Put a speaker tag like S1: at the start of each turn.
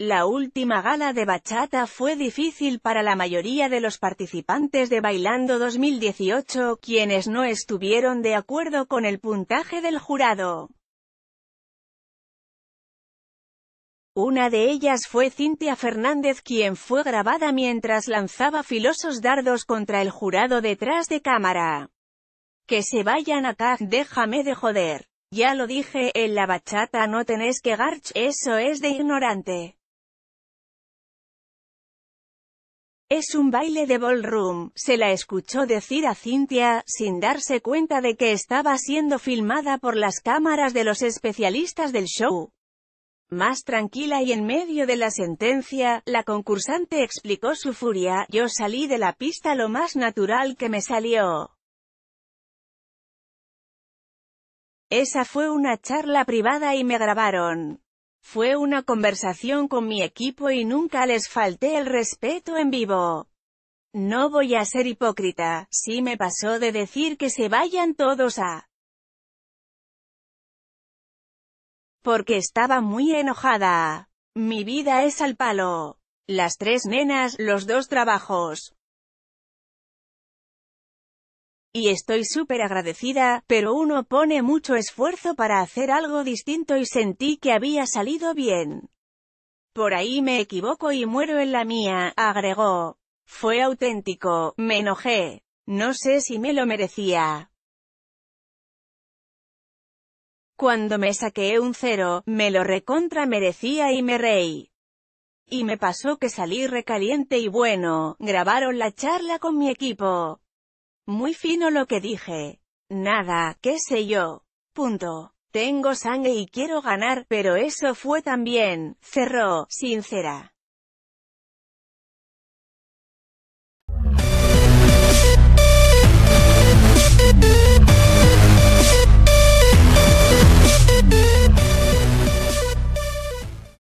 S1: La última gala de bachata fue difícil para la mayoría de los participantes de Bailando 2018, quienes no estuvieron de acuerdo con el puntaje del jurado. Una de ellas fue Cintia Fernández quien fue grabada mientras lanzaba filosos dardos contra el jurado detrás de cámara. Que se vayan acá, déjame de joder. Ya lo dije, en la bachata no tenés que garch, eso es de ignorante. Es un baile de ballroom, se la escuchó decir a Cynthia, sin darse cuenta de que estaba siendo filmada por las cámaras de los especialistas del show. Más tranquila y en medio de la sentencia, la concursante explicó su furia, yo salí de la pista lo más natural que me salió. Esa fue una charla privada y me grabaron. Fue una conversación con mi equipo y nunca les falté el respeto en vivo. No voy a ser hipócrita, sí me pasó de decir que se vayan todos a... Porque estaba muy enojada. Mi vida es al palo. Las tres nenas, los dos trabajos, y estoy súper agradecida, pero uno pone mucho esfuerzo para hacer algo distinto y sentí que había salido bien. Por ahí me equivoco y muero en la mía, agregó. Fue auténtico, me enojé. No sé si me lo merecía. Cuando me saqué un cero, me lo recontra merecía y me reí. Y me pasó que salí recaliente y bueno, grabaron la charla con mi equipo. Muy fino lo que dije. Nada, qué sé yo. Punto. Tengo sangre y quiero ganar, pero eso fue también, cerró, sincera.